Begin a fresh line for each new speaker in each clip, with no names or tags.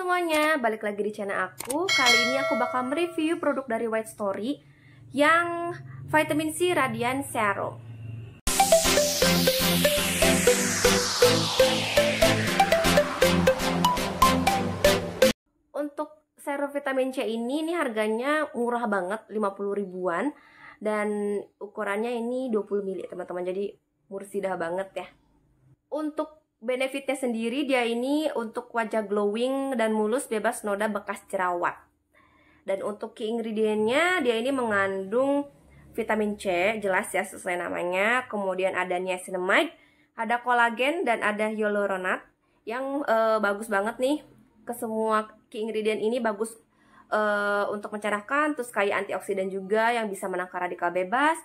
semuanya, balik lagi di channel aku Kali ini aku bakal mereview produk dari White Story Yang Vitamin C Radiant Serum Untuk serum vitamin C ini, ini harganya murah banget, 50 ribuan Dan ukurannya ini 20 ml teman-teman, jadi mursidah banget ya Untuk benefitnya sendiri dia ini untuk wajah glowing dan mulus bebas noda bekas jerawat. Dan untuk key ingredientnya dia ini mengandung vitamin C, jelas ya sesuai namanya. Kemudian ada niacinamide, ada kolagen dan ada hyaluronat yang e, bagus banget nih. Kesemua key ingredient ini bagus e, untuk mencerahkan, terus kaya antioksidan juga yang bisa menangkal radikal bebas,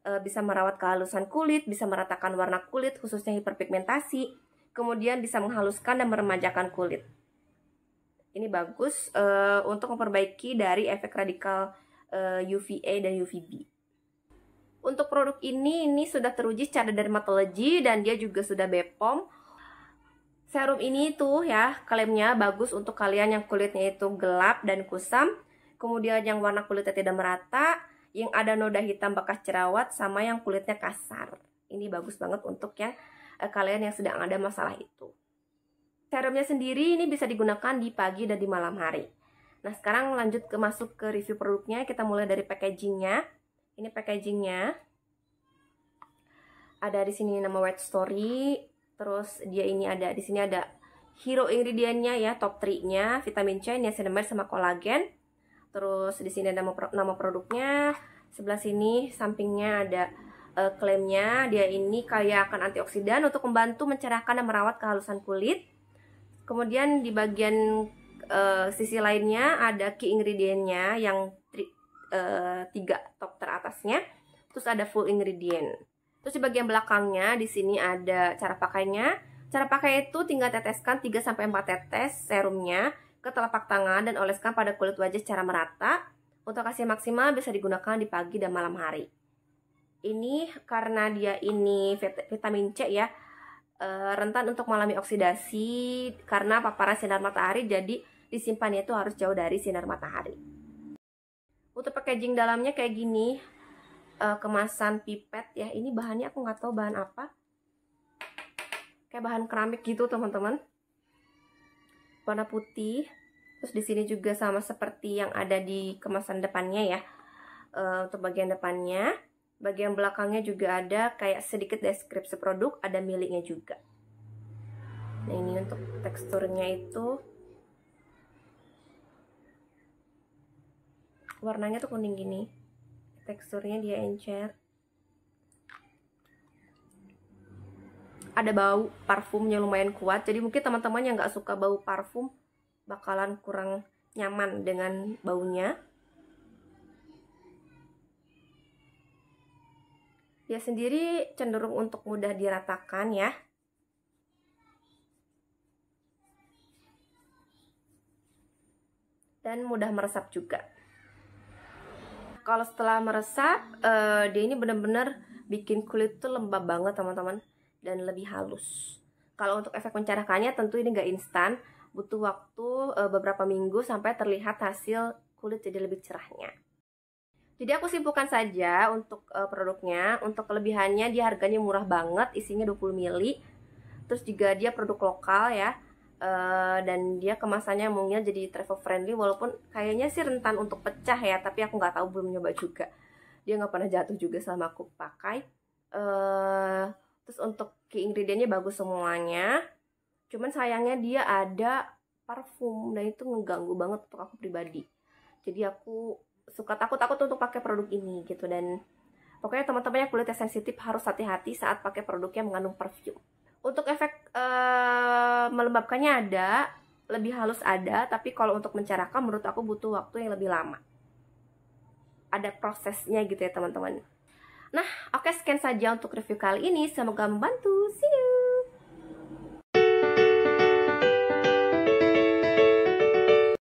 e, bisa merawat kehalusan kulit, bisa meratakan warna kulit khususnya hiperpigmentasi kemudian bisa menghaluskan dan meremajakan kulit. Ini bagus uh, untuk memperbaiki dari efek radikal uh, eh, UVA dan UVB. Untuk produk ini, ini sudah teruji secara dermatologi dan dia juga sudah bepom. Serum ini tuh ya, klaimnya bagus untuk kalian yang kulitnya itu gelap dan kusam, kemudian yang warna kulitnya tidak merata, yang ada noda hitam bekas jerawat sama yang kulitnya kasar. Ini bagus banget untuk yang uh, kalian yang sedang ada masalah itu. Serumnya sendiri ini bisa digunakan di pagi dan di malam hari. Nah, sekarang lanjut ke masuk ke review produknya. Kita mulai dari packagingnya. Ini packagingnya. Ada di sini nama White Story. Terus dia ini ada di sini ada hero ingredientnya ya, top 3-nya, vitamin C, niacinamide sama kolagen. Terus di sini ada nama produknya. Sebelah sini sampingnya ada uh, klaimnya dia ini kaya akan antioksidan untuk membantu mencerahkan dan merawat kehalusan kulit. Kemudian di bagian uh, sisi lainnya ada key ingredientnya yang tri, uh, tiga top teratasnya. Terus ada full ingredient. Terus di bagian belakangnya di sini ada cara pakainya. Cara pakai itu tinggal teteskan 3 sampai 4 tetes serumnya ke telapak tangan dan oleskan pada kulit wajah secara merata. Untuk hasil maksimal bisa digunakan di pagi dan malam hari ini karena dia ini vitamin C ya eh, rentan untuk mengalami oksidasi karena paparan sinar matahari jadi disimpannya itu harus jauh dari sinar matahari untuk packaging dalamnya kayak gini eh, kemasan pipet ya ini bahannya aku nggak tahu bahan apa kayak bahan keramik gitu teman-teman warna putih terus di sini juga sama seperti yang ada di kemasan depannya ya eh, untuk bagian depannya Bagian belakangnya juga ada kayak sedikit deskripsi produk, ada miliknya juga. Nah ini untuk teksturnya itu warnanya tuh kuning gini, teksturnya dia encer. Ada bau parfumnya lumayan kuat, jadi mungkin teman-teman yang nggak suka bau parfum bakalan kurang nyaman dengan baunya. Dia sendiri cenderung untuk mudah diratakan ya. Dan mudah meresap juga. Kalau setelah meresap, uh, dia ini benar-benar bikin kulit tuh lembab banget teman-teman dan lebih halus. Kalau untuk efek mencerahkannya tentu ini nggak instan, butuh waktu uh, beberapa minggu sampai terlihat hasil kulit jadi lebih cerahnya. Jadi aku simpulkan saja untuk uh, produknya, untuk kelebihannya dia harganya murah banget, isinya 20 mili. Terus juga dia produk lokal ya. Uh, dan dia kemasannya mungkin jadi travel friendly walaupun kayaknya sih rentan untuk pecah ya, tapi aku nggak tahu belum nyoba juga. Dia nggak pernah jatuh juga selama aku pakai. Uh, terus untuk key ingredientnya bagus semuanya. Cuman sayangnya dia ada parfum dan itu mengganggu banget untuk aku pribadi. Jadi aku suka takut-takut untuk pakai produk ini gitu dan pokoknya teman-teman yang kulitnya sensitif harus hati-hati saat pakai produk yang mengandung perfume. Untuk efek e, melembabkannya ada, lebih halus ada, tapi kalau untuk mencerahkan menurut aku butuh waktu yang lebih lama. Ada prosesnya gitu ya teman-teman. Nah, oke okay, sekian saja untuk review kali ini. Semoga membantu. See you!